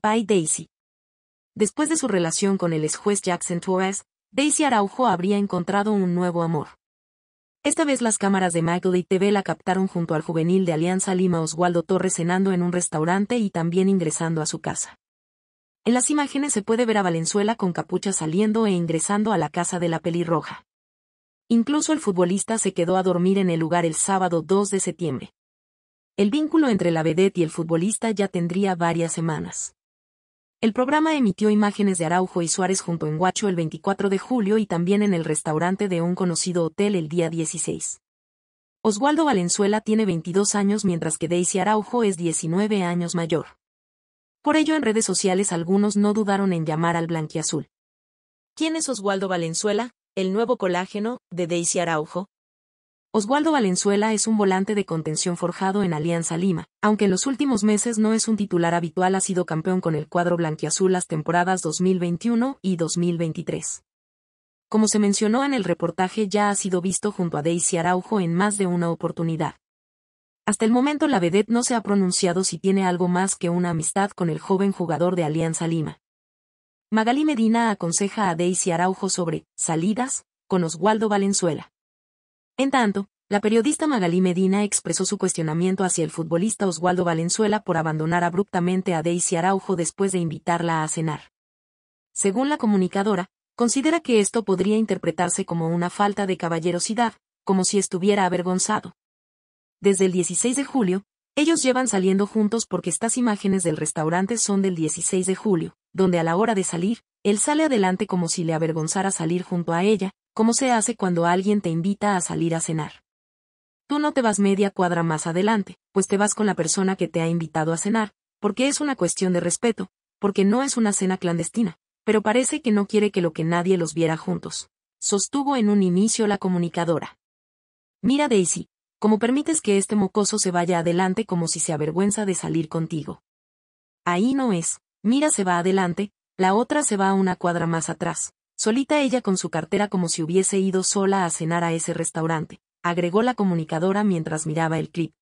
Pai Daisy. Después de su relación con el ex juez Jackson Torres, Daisy Araujo habría encontrado un nuevo amor. Esta vez las cámaras de Michael TV la captaron junto al juvenil de Alianza Lima Oswaldo Torres cenando en un restaurante y también ingresando a su casa. En las imágenes se puede ver a Valenzuela con capucha saliendo e ingresando a la casa de la pelirroja. Incluso el futbolista se quedó a dormir en el lugar el sábado 2 de septiembre. El vínculo entre la vedette y el futbolista ya tendría varias semanas. El programa emitió imágenes de Araujo y Suárez junto en Guacho el 24 de julio y también en el restaurante de un conocido hotel el día 16. Oswaldo Valenzuela tiene 22 años mientras que Daisy Araujo es 19 años mayor. Por ello en redes sociales algunos no dudaron en llamar al blanquiazul. ¿Quién es Oswaldo Valenzuela, el nuevo colágeno, de Daisy Araujo? Oswaldo Valenzuela es un volante de contención forjado en Alianza Lima, aunque en los últimos meses no es un titular habitual, ha sido campeón con el cuadro blanquiazul las temporadas 2021 y 2023. Como se mencionó en el reportaje, ya ha sido visto junto a Daisy Araujo en más de una oportunidad. Hasta el momento la vedette no se ha pronunciado si tiene algo más que una amistad con el joven jugador de Alianza Lima. Magali Medina aconseja a Daisy Araujo sobre salidas con Oswaldo Valenzuela. En tanto, la periodista Magalí Medina expresó su cuestionamiento hacia el futbolista Oswaldo Valenzuela por abandonar abruptamente a Daisy Araujo después de invitarla a cenar. Según la comunicadora, considera que esto podría interpretarse como una falta de caballerosidad, como si estuviera avergonzado. Desde el 16 de julio, ellos llevan saliendo juntos porque estas imágenes del restaurante son del 16 de julio, donde a la hora de salir, él sale adelante como si le avergonzara salir junto a ella, como se hace cuando alguien te invita a salir a cenar. Tú no te vas media cuadra más adelante, pues te vas con la persona que te ha invitado a cenar, porque es una cuestión de respeto, porque no es una cena clandestina, pero parece que no quiere que lo que nadie los viera juntos. Sostuvo en un inicio la comunicadora. Mira Daisy, ¿cómo permites que este mocoso se vaya adelante como si se avergüenza de salir contigo. Ahí no es, mira se va adelante, la otra se va una cuadra más atrás, solita ella con su cartera como si hubiese ido sola a cenar a ese restaurante, agregó la comunicadora mientras miraba el clip.